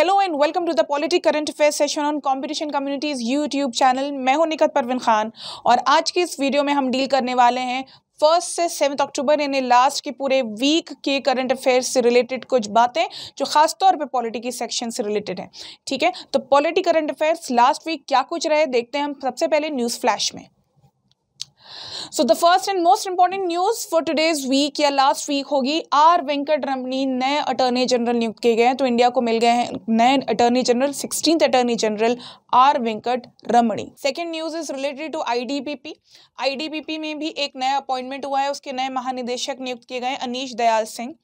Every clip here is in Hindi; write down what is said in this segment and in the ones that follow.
hello and welcome to the politic current affair session on competition communities YouTube channel मैं हूं निकत परवीन खान और आज की इस वीडियो में हम डील करने वाले हैं फर्स्ट से सेवन्थ अक्टूबर यानी लास्ट के पूरे वीक के करंट अफेयर्स से रिलेटेड कुछ बातें जो खास तौर पे की सेक्शन से रिलेटेड हैं ठीक है तो politic current affairs last week क्या कुछ रहे देखते हैं हम सबसे पहले न्यूज़ फ्लैश में so the first and most important news for today's week या लास्ट वीक होगी आर वेंकट रमनी नए अटर्नी जनरल नियुक्त किए गए हैं तो इंडिया को मिल गए हैं नए attorney general sixteen attorney general R Venkataramani second news is related to ITBP ITBP में भी एक नया अपॉइंटमेंट हुआ है उसके नए महानिदेशक नियुक्त किए गए अनीश दयाल सिंह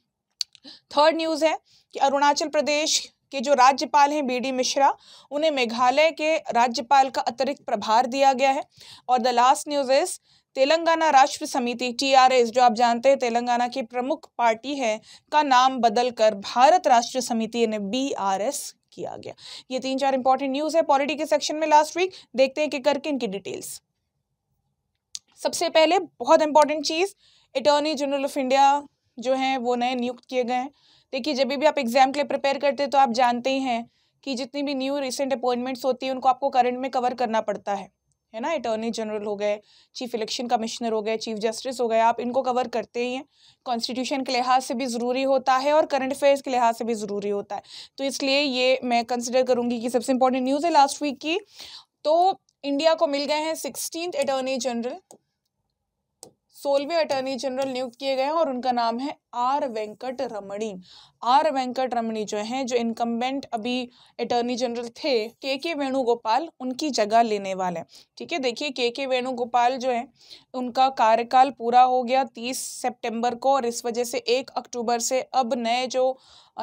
थर्ड न्यूज है कि अरुणाचल प्रदेश कि जो राज्यपाल हैं बी डी मिश्रा उन्हें मेघालय के राज्यपाल का अतिरिक्त प्रभार दिया गया है और the last news is Telangana Rashtra Samithi T R S जो आप जानते हैं तेलंगाना की प्रमुख पार्टी है का नाम बदलकर भारत राष्ट्र समिति ने बी आर एस किया गया ये तीन चार इंपॉर्टेंट न्यूज़ है पॉलिटी के सेक्शन में लास्ट वीक देखते हैं कि करके इनकी डिटेल्स सबसे पहले बहुत इंपॉर्टेंट चीज़ अटॉर्नी जनरल ऑफ इंडिया जो है वो नए नियुक्त किए गए हैं देखिए जब भी आप एग्ज़ाम के लिए प्रिपेयर करते हैं तो आप जानते ही हैं कि जितनी भी न्यू रिसेंट अपॉइंटमेंट्स होती है उनको आपको करंट में कवर करना पड़ता है है ना अटॉर्नी जनरल हो गए चीफ इलेक्शन कमिश्नर हो गए चीफ जस्टिस हो गए आप इनको कवर करते ही हैं कॉन्स्टिट्यूशन के लिहाज से भी ज़रूरी होता है और करंट अफेयर्स के लिहाज से भी ज़रूरी होता है तो इसलिए ये मैं कंसिडर करूँगी कि सबसे इंपॉर्टेंट न्यूज़ है लास्ट वीक की तो इंडिया को मिल गए हैं सिक्सटीन अटॉर्नी जनरल सोलवे अटॉर्नी जनरल नियुक्त किए गए हैं और उनका नाम है आर वेंकट रमणी आर वेंकट रमणी जो हैं जो इनकम्बेंट अभी अटॉर्नी जनरल थे के के वेणुगोपाल उनकी जगह लेने वाले हैं ठीक है देखिए के के वेणुगोपाल जो है उनका कार्यकाल पूरा हो गया तीस सेप्टेम्बर को और इस वजह से एक अक्टूबर से अब नए जो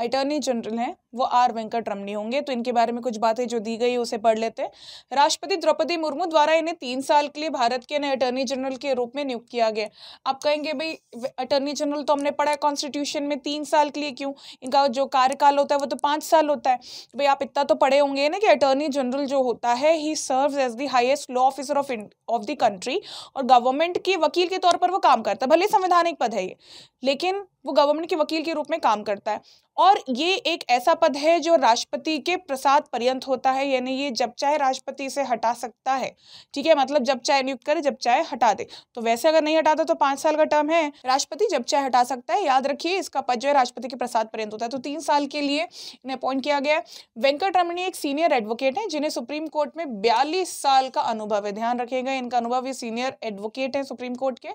अटॉर्नी जनरल हैं वो आर वेंकट रमनी होंगे तो इनके बारे में कुछ बातें जो दी गई उसे पढ़ लेते हैं राष्ट्रपति द्रौपदी मुर्मू द्वारा इन्हें तीन साल के लिए भारत के नए अटॉर्नी जनरल के रूप में नियुक्त किया गया आप कहेंगे भाई अटॉर्नी जनरल तो हमने पढ़ा है कॉन्स्टिट्यूशन में तीन साल के लिए क्यों इनका जो कार्यकाल होता है वो तो पाँच साल होता है भाई आप इतना तो पढ़े होंगे ना कि अटॉर्नी जनरल जो होता है ही serve as the highest law officer of of the country और गवर्नमेंट के वकील के तौर पर वो काम करता है भले संवैधानिक पद है ये लेकिन वो गवर्नमेंट के वकील के रूप में काम करता है और ये एक ऐसा पद है जो राष्ट्रपति के प्रसाद पर्यंत होता है यानी ये जब चाहे राष्ट्रपति इसे हटा सकता है ठीक है मतलब जब चाहे नियुक्त करे जब चाहे हटा दे तो वैसे अगर नहीं हटाता तो पाँच साल का टर्म है राष्ट्रपति जब चाहे हटा सकता है याद रखिए इसका पद जो है राष्ट्रपति के प्रसाद पर्यंत होता है तो तीन साल के लिए इन्हें अपॉइंट किया गया है वेंकट रमणी एक सीनियर एडवोकेट हैं जिन्हें सुप्रीम कोर्ट में बयालीस साल का अनुभव है ध्यान रखेगा इनका अनुभव ये सीनियर एडवोकेट हैं सुप्रीम कोर्ट के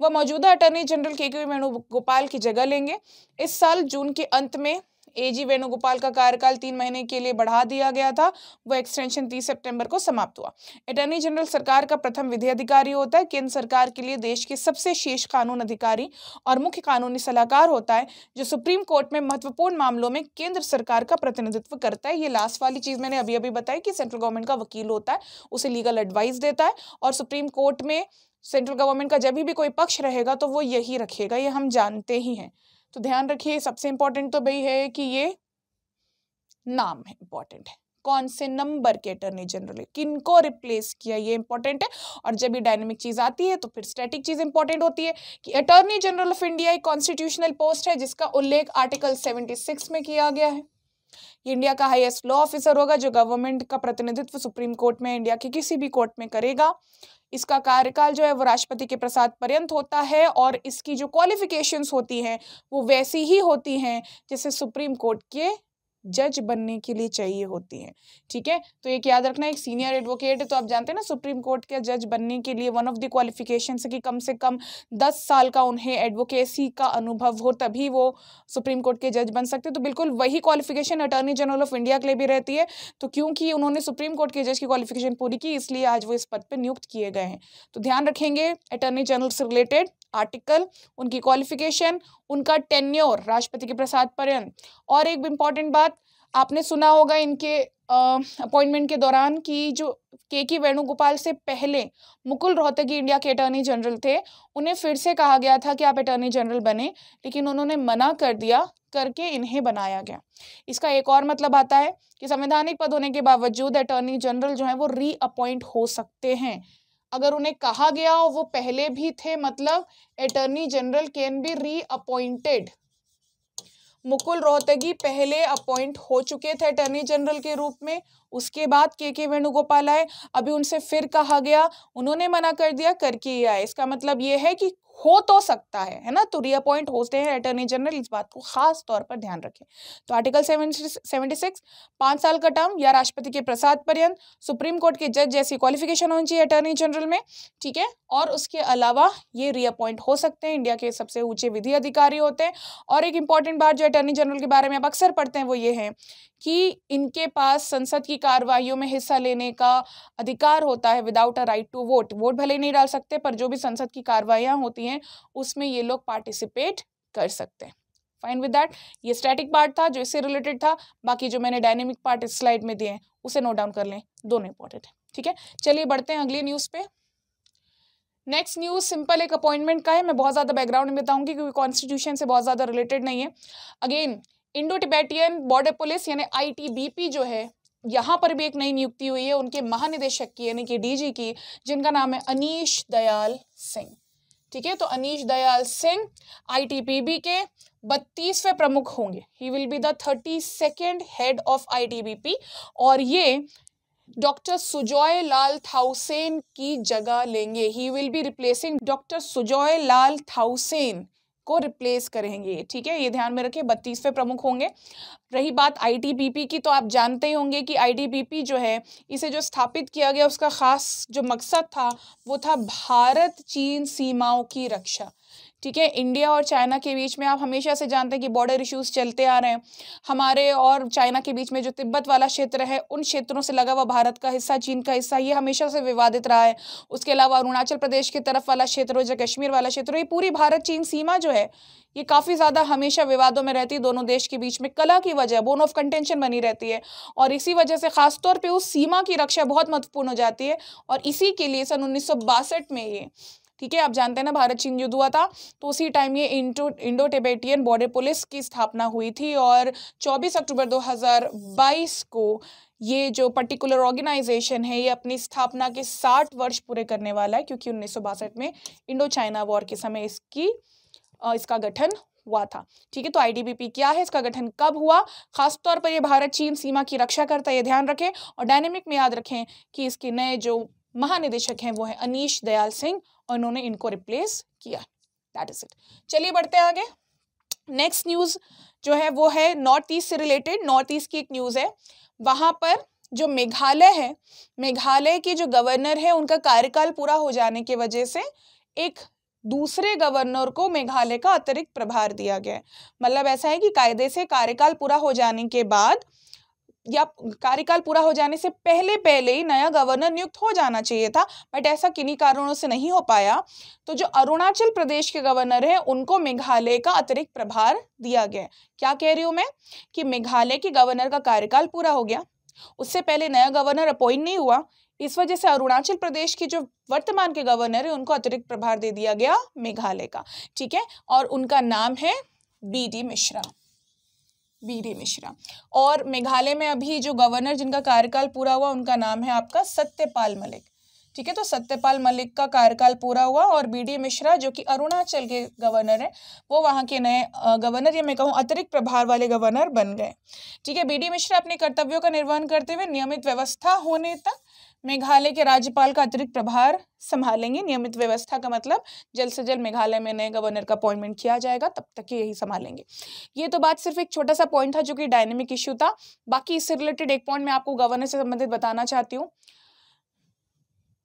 वह मौजूदा अटॉर्नी जनरल के के वेणुगोपाल की जगह लेंगे इस साल जून के अंत में ए जी वेणुगोपाल का कार्यकाल तीन महीने के लिए बढ़ा दिया गया था वो एक्सटेंशन तीस सितंबर को समाप्त हुआ अटॉर्नी जनरल सरकार का प्रथम विधि अधिकारी होता है केंद्र सरकार के लिए देश के सबसे शीर्ष कानून अधिकारी और मुख्य कानूनी सलाहकार होता है जो सुप्रीम कोर्ट में महत्वपूर्ण मामलों में केंद्र सरकार का प्रतिनिधित्व करता है ये लास्ट वाली चीज़ मैंने अभी अभी बताई कि सेंट्रल गवर्नमेंट का वकील होता है उसे लीगल एडवाइस देता है और सुप्रीम कोर्ट में सेंट्रल गवर्नमेंट का जब भी कोई पक्ष रहेगा तो वो यही रखेगा ये हम जानते ही हैं तो ध्यान रखिए सबसे इम्पोर्टेंट तो भाई है कि ये नाम है इंपॉर्टेंट है कौन से नंबर के अटर्नी जनरल किन को रिप्लेस किया ये इंपॉर्टेंट है और जब ये डायनेमिक चीज़ आती है तो फिर स्टैटिक चीज़ इंपॉर्टेंट होती है कि अटर्नी जनरल ऑफ इंडिया एक कॉन्स्टिट्यूशनल पोस्ट है जिसका उल्लेख आर्टिकल सिक्स में किया गया है इंडिया का हाईएस्ट लॉ ऑफिसर होगा जो गवर्नमेंट का प्रतिनिधित्व सुप्रीम कोर्ट में इंडिया के किसी भी कोर्ट में करेगा इसका कार्यकाल जो है वो राष्ट्रपति के प्रसाद पर्यंत होता है और इसकी जो क्वालिफिकेशंस होती हैं वो वैसी ही होती हैं जैसे सुप्रीम कोर्ट के जज बनने के लिए चाहिए होती है ठीक है तो एक याद रखना एक सीनियर एडवोकेट है तो आप जानते हैं ना सुप्रीम कोर्ट के जज बनने के लिए वन ऑफ द क्वालिफिकेशन है कि कम से कम दस साल का उन्हें एडवोकेसी का अनुभव हो तभी वो सुप्रीम कोर्ट के जज बन सकते तो बिल्कुल वही qualification attorney general of India के लिए भी रहती है तो क्योंकि उन्होंने सुप्रीम कोर्ट के जज की क्वालिफिकेशन पूरी की इसलिए आज वो इस पद पर नियुक्त किए गए हैं तो ध्यान रखेंगे अटॉर्नी जनरल से रिलेटेड आर्टिकल उनकी क्वालिफिकेशन उनका टेन्योर राष्ट्रपति के प्रसाद पर्यंत और एक इम्पॉर्टेंट बात आपने सुना होगा इनके अपॉइंटमेंट के दौरान कि जो के के वेणुगोपाल से पहले मुकुल रोहतगी इंडिया के अटर्नी जनरल थे उन्हें फिर से कहा गया था कि आप अटर्नी जनरल बने लेकिन उन्होंने मना कर दिया करके इन्हें बनाया गया इसका एक और मतलब आता है कि संवैधानिक पद होने के बावजूद अटर्नी जनरल जो है वो रीअपॉइंट हो सकते हैं अगर उन्हें कहा गया हो वो पहले भी थे मतलब attorney general can be reappointed Mukul Rohatgi पहले अपॉइंट हो चुके थे अटर्नी जनरल के रूप में उसके बाद के के वेणुगोपाल आए अभी उनसे फिर कहा गया उन्होंने मना कर दिया करके ही आए इसका मतलब ये है कि हो तो सकता है है ना तो रीअपॉइंट होते हैं अटॉर्नी जनरल इस बात को खास तौर पर ध्यान रखें तो आर्टिकल सेवेंटी सिक्स पांच साल का टर्म या राष्ट्रपति के प्रसाद पर्यंत सुप्रीम कोर्ट के जज जैसी क्वालिफिकेशन होनी चाहिए अटॉर्नी जनरल में ठीक है और उसके अलावा ये रीअपॉइंट हो सकते हैं इंडिया के सबसे ऊंचे विधि अधिकारी होते हैं और एक इंपॉर्टेंट बात जो अटॉर्नी जनरल के बारे में आप अक्सर पढ़ते हैं वो ये है कि इनके पास संसद की कार्रवाइयों में हिस्सा लेने का अधिकार होता है without a right to vote vote भले नहीं डाल सकते पर जो भी संसद की कार्रवाइयाँ होती हैं उसमें ये लोग पार्टिसिपेट कर सकते हैं फाइन विद दैट ये स्टैटिक पार्ट था जो इससे रिलेटेड था बाकी जो मैंने डायनेमिक पार्ट इस स्लाइड में दिए हैं उसे नोट डाउन कर लें दोनों इंपॉर्टेंट है ठीक है चलिए बढ़ते हैं अगली न्यूज़ पे नेक्स्ट न्यूज़ सिंपल एक अपॉइंटमेंट का है मैं बहुत ज़्यादा बैकग्राउंड में बताऊंगी क्योंकि कॉन्स्टिट्यूशन से बहुत ज़्यादा रिलेटेड नहीं है again Indo Tibetan border police यानी आईटीबीपी जो है यहाँ पर भी एक नई नियुक्ति हुई है उनके महानिदेशक की यानी कि डीजी की जिनका नाम है अनीश दयाल सिंह ठीक है तो अनीश दयाल सिंह आईटीपीबी के बत्तीसवें प्रमुख होंगे he will be the thirty second head of ITBP और ये डॉक्टर सुजॉय लाल थाउसेन की जगह लेंगे he will be replacing doctor Sujoy Lal Thaosen को रिप्लेस करेंगे ठीक है ये ध्यान में रखिए बत्तीसवें प्रमुख होंगे रही बात आईटीबीपी की तो आप जानते ही होंगे कि आईटीबीपी जो है इसे जो स्थापित किया गया उसका खास जो मकसद था वो था भारत चीन सीमाओं की रक्षा ठीक है इंडिया और चाइना के बीच में आप हमेशा से जानते हैं कि बॉर्डर इश्यूज चलते आ रहे हैं हमारे और चाइना के बीच में जो तिब्बत वाला क्षेत्र है उन क्षेत्रों से लगा हुआ भारत का हिस्सा चीन का हिस्सा ये हमेशा से विवादित रहा है उसके अलावा अरुणाचल प्रदेश की तरफ वाला क्षेत्र हो या कश्मीर वाला क्षेत्र ये पूरी भारत चीन सीमा जो है ये काफ़ी ज़्यादा हमेशा विवादों में रहती है दोनों देश के बीच में कला की वजह बोन ऑफ कंटेंशन बनी रहती है और इसी वजह से खासतौर पे उस सीमा की रक्षा बहुत महत्वपूर्ण हो जाती है और इसी के लिए सन उन्नीस में ये ठीक है आप जानते हैं ना भारत चीन युद्ध हुआ था तो उसी टाइम ये Indo Indo Tibetan border police की स्थापना हुई थी और 24 अक्टूबर 2022 को ये जो पर्टिकुलर ऑर्गेनाइजेशन है ये अपनी स्थापना के 60 वर्ष पूरे करने वाला है क्योंकि उन्नीस में इंडो चाइना वॉर के समय इसकी इसका गठन हुआ था ठीक है तो आईडीबीपी क्या है इसका गठन कब हुआ खासतौर पर यह भारत चीन सीमा की रक्षा करता है ये ध्यान रखें और डायनेमिक में याद रखें कि इसके नए जो महानिदेशक हैं वो हैं अनीश दयाल सिंह और इन्होंने इनको रिप्लेस किया दैट इज इट चलिए बढ़ते हैं आगे नेक्स्ट न्यूज़ जो है वो है नॉर्थ ईस्ट से रिलेटेड नॉर्थ ईस्ट की एक न्यूज़ है वहां पर जो मेघालय है मेघालय के जो गवर्नर है उनका कार्यकाल पूरा हो जाने की वजह से एक दूसरे गवर्नर को मेघालय का अतिरिक्त प्रभार दिया गया है मतलब ऐसा है कि कायदे से कार्यकाल पूरा हो जाने के बाद या कार्यकाल पूरा हो जाने से पहले पहले ही नया गवर्नर नियुक्त हो जाना चाहिए था बट ऐसा किन्हीं कारणों से नहीं हो पाया तो जो अरुणाचल प्रदेश के गवर्नर हैं उनको मेघालय का अतिरिक्त प्रभार दिया गया क्या कह रही हूँ मैं कि मेघालय के गवर्नर का कार्यकाल पूरा हो गया उससे पहले नया गवर्नर अपॉइंट नहीं हुआ इस वजह से अरुणाचल प्रदेश के जो वर्तमान के गवर्नर है उनको अतिरिक्त प्रभार दे दिया गया मेघालय का ठीक है और उनका नाम है B D Mishra D Mishra और मेघालय में अभी जो गवर्नर जिनका कार्यकाल पूरा हुआ उनका नाम है आपका सत्यपाल मलिक ठीक है तो सत्यपाल मलिक का कार्यकाल पूरा हुआ और बीडी मिश्रा जो कि अरुणाचल के गवर्नर हैं वो वहाँ के नए गवर्नर या मैं कहूँ अतिरिक्त प्रभार वाले गवर्नर बन गए ठीक है बीडी मिश्रा अपने कर्तव्यों का निर्वहन करते हुए नियमित व्यवस्था होने तक मेघालय के राज्यपाल का अतिरिक्त प्रभार संभालेंगे नियमित व्यवस्था का मतलब जल्द से जल्द मेघालय में नए गवर्नर का अपॉइंटमेंट किया जाएगा तब तक यही संभालेंगे ये तो बात सिर्फ एक छोटा सा पॉइंट था जो कि डायनेमिक इश्यू था बाकी इससे रिलेटेड एक पॉइंट मैं आपको गवर्नर से संबंधित बताना चाहती हूँ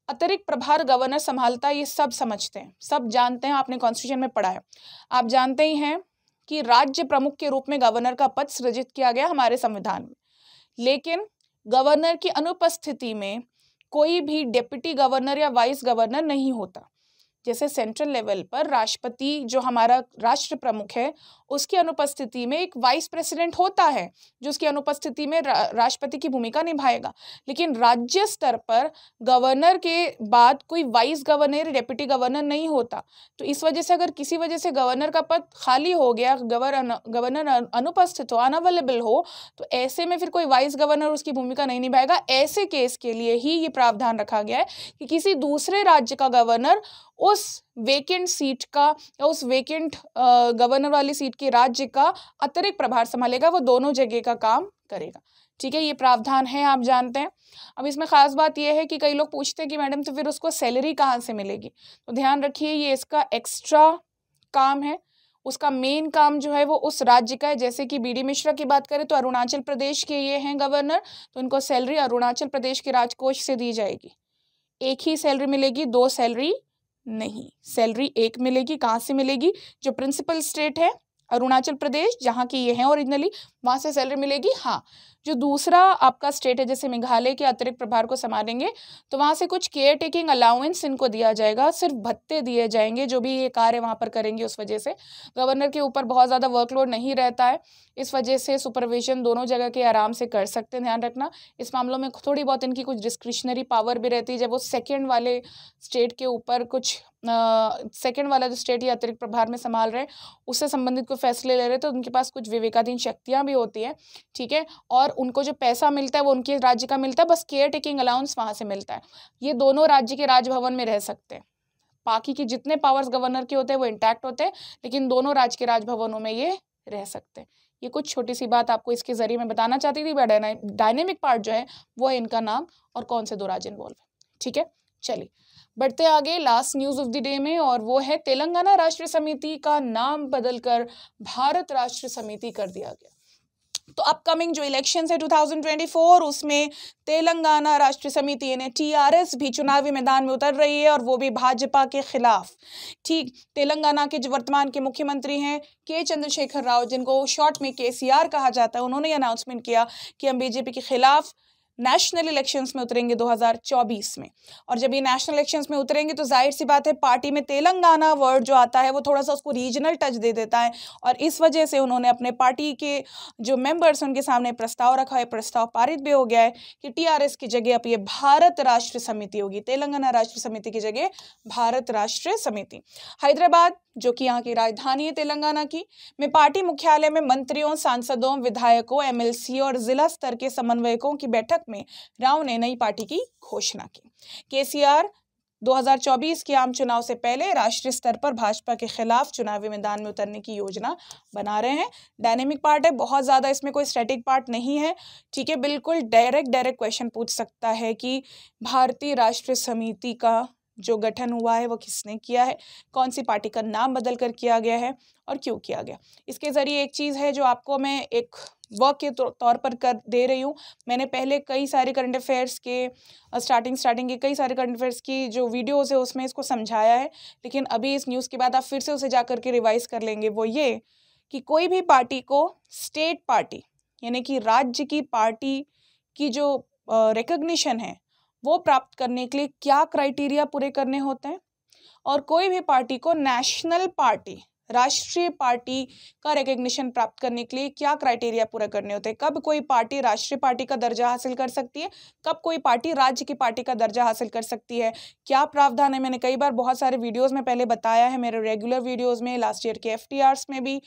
अतिरिक्त प्रभार गवर्नर संभालता ये सब समझते हैं सब जानते हैं आपने कॉन्स्टिट्यूशन में पढ़ा है आप जानते ही हैं कि राज्य प्रमुख के रूप में गवर्नर का पद सृजित किया गया हमारे संविधान में लेकिन गवर्नर की अनुपस्थिति में कोई भी डिप्टी गवर्नर या वाइस गवर्नर नहीं होता जैसे सेंट्रल लेवल पर राष्ट्रपति जो हमारा राष्ट्र प्रमुख है उसकी अनुपस्थिति में एक वाइस प्रेसिडेंट होता है जो उसकी अनुपस्थिति में रा, राष्ट्रपति की भूमिका निभाएगा लेकिन राज्य स्तर पर गवर्नर के बाद कोई वाइस गवर्नर डेप्यूटी गवर्नर नहीं होता तो इस वजह से अगर किसी वजह से गवर्नर का पद खाली हो गया गवर्नर गवर्नर अनुपस्थित हो अनअवेलेबल हो तो ऐसे में फिर कोई वाइस गवर्नर उसकी भूमिका नहीं निभाएगा ऐसे केस के लिए ही ये प्रावधान रखा गया है कि किसी दूसरे राज्य का गवर्नर उस वेकेंट सीट का या उस वेकेंट गवर्नर वाली सीट के राज्य का अतिरिक्त प्रभार संभालेगा वो दोनों जगह का काम करेगा ठीक है ये प्रावधान है आप जानते हैं अब इसमें ख़ास बात यह है कि कई लोग पूछते हैं कि मैडम तो फिर उसको सैलरी कहाँ से मिलेगी तो ध्यान रखिए ये इसका एक्स्ट्रा काम है उसका मेन काम जो है वो उस राज्य का है जैसे कि बीडी मिश्रा की बात करें तो अरुणाचल प्रदेश के ये हैं गवर्नर तो इनको सैलरी अरुणाचल प्रदेश के राजकोष से दी जाएगी एक ही सैलरी मिलेगी दो सैलरी नहीं सैलरी एक मिलेगी कहाँ से मिलेगी जो प्रिंसिपल स्टेट है अरुणाचल प्रदेश जहाँ की ये हैं ओरिजिनली वहाँ से सैलरी मिलेगी हाँ जो दूसरा आपका स्टेट है जैसे मेघालय के अतिरिक्त प्रभार को संभालेंगे तो वहाँ से कुछ केयर टेकिंग अलाउंस इनको दिया जाएगा सिर्फ भत्ते दिए जाएंगे जो भी ये कार्य वहाँ पर करेंगे उस वजह से गवर्नर के ऊपर बहुत ज़्यादा वर्कलोड नहीं रहता है इस वजह से सुपरविजन दोनों जगह के आराम से कर सकते हैं ध्यान रखना इस मामलों में थोड़ी बहुत इनकी कुछ डिस्क्रिशनरी पावर भी रहती है जब वो सेकेंड वाले स्टेट के ऊपर कुछ सेकेंड वाला जो स्टेट या अतिरिक्त प्रभार में संभाल रहे हैं उससे संबंधित कोई फैसले ले रहे तो उनके पास कुछ विवेकाधीन शक्तियाँ भी होती है ठीक है और उनको जो पैसा मिलता है वो उनके राज्य का मिलता है बस केयर टेकिंग अलाउंस वहाँ से मिलता है ये दोनों राज्य के राजभवन में रह सकते हैं बाकी के जितने पावर्स गवर्नर के होते हैं वो इंटैक्ट होते हैं लेकिन दोनों राज्य के राजभवनों में ये रह सकते हैं ये कुछ छोटी सी बात आपको इसके जरिए मैं बताना चाहती थी बट डायनेमिक पार्ट जो है वो है इनका नाम और कौन से दो राज्य इन्वॉल्व है ठीक है चलिए बढ़ते आगे last news of the day में और वो है तेलंगाना राष्ट्र समिति का नाम बदलकर भारत राष्ट्र समिति कर दिया गया तो अपकमिंग जो इलेक्शन है 2024 उसमें तेलंगाना राष्ट्रीय समिति यानी टीआरएस भी चुनावी मैदान में उतर रही है और वो भी भाजपा के खिलाफ ठीक तेलंगाना के जो वर्तमान के मुख्यमंत्री हैं के चंद्रशेखर राव जिनको शॉर्ट में के कहा जाता है उन्होंने अनाउंसमेंट किया कि हम बीजेपी के खिलाफ नेशनल इलेक्शंस में उतरेंगे 2024 में और जब ये नेशनल इलेक्शंस में उतरेंगे तो जाहिर सी बात है पार्टी में तेलंगाना वर्ड जो आता है वो थोड़ा सा उसको रीजनल टच दे देता है और इस वजह से उन्होंने अपने पार्टी के जो मेंबर्स उनके सामने प्रस्ताव रखा है प्रस्ताव पारित भी हो गया है कि टी की जगह अब ये भारत राष्ट्र समिति होगी तेलंगाना राष्ट्र समिति की जगह भारत राष्ट्र समिति हैदराबाद जो कि यहाँ की राजधानी है तेलंगाना की में पार्टी मुख्यालय में मंत्रियों सांसदों विधायकों एमएलसी और जिला स्तर के समन्वयकों की बैठक में राव ने नई पार्टी की घोषणा की केसीआर 2024 के आम चुनाव से पहले राष्ट्रीय स्तर पर भाजपा के खिलाफ चुनावी मैदान में उतरने की योजना बना रहे हैं डायनेमिक पार्ट है बहुत ज़्यादा इसमें कोई स्टैटिक पार्ट नहीं है ठीक है बिल्कुल डायरेक्ट डायरेक्ट क्वेश्चन पूछ सकता है कि भारतीय राष्ट्रीय समिति का जो गठन हुआ है वो किसने किया है कौन सी पार्टी का नाम बदल कर किया गया है और क्यों किया गया इसके ज़रिए एक चीज़ है जो आपको मैं एक वर्क के तो-, तौर पर कर दे रही हूँ मैंने पहले कई सारे करंट अफेयर्स के स्टार्टिंग स्टार्टिंग के कई सारे करंट अफेयर्स की जो वीडियोज़ है उसमें इसको समझाया है लेकिन अभी इस न्यूज़ के बाद आप फिर से उसे जा करके रिवाइज़ कर लेंगे वो ये कि कोई भी पार्टी को स्टेट पार्टी यानी कि राज्य की पार्टी की जो रिकग्निशन है वो प्राप्त करने के लिए क्या क्राइटेरिया पूरे करने होते हैं और कोई भी पार्टी को नेशनल पार्टी राष्ट्रीय पार्टी का रिकग्निशन प्राप्त करने के लिए क्या क्राइटेरिया पूरा करने होते हैं कब कोई पार्टी राष्ट्रीय पार्टी का दर्जा हासिल कर सकती है कब कोई पार्टी राज्य की पार्टी का दर्जा हासिल कर सकती है क्या प्रावधान है मैंने कई बार बहुत सारे वीडियोज़ में पहले बताया है मेरे रेगुलर वीडियोज़ में लास्ट ईयर के एफ में भी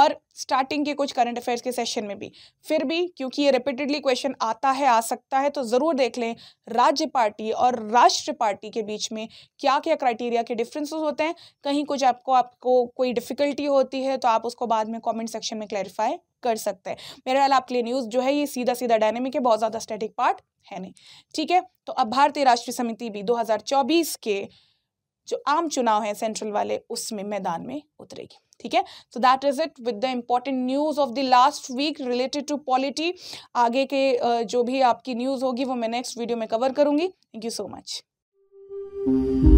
और स्टार्टिंग के कुछ करंट अफेयर्स के सेशन में भी फिर भी क्योंकि ये रिपीटेडली क्वेश्चन आता है आ सकता है तो ज़रूर देख लें राज्य पार्टी और राष्ट्र पार्टी के बीच में क्या क्या क्राइटेरिया के डिफरेंसेस होते हैं कहीं कुछ आपको आपको कोई डिफ़िकल्टी होती है तो आप उसको बाद में कमेंट सेक्शन में क्लैरिफाई कर सकते हैं मेरे ख्याल आपके लिए न्यूज़ जो है ये सीधा सीधा डायनेमिक है बहुत ज़्यादा स्टैटिक पार्ट है नहीं ठीक है तो अब भारतीय राष्ट्रीय समिति भी दो के जो आम चुनाव हैं सेंट्रल वाले उसमें मैदान में उतरेगी ठीक है so that is it with the important news of the last week related to polity आगे के जो भी आपकी न्यूज होगी वो मैं नेक्स्ट वीडियो में कवर करूंगी थैंक यू सो मच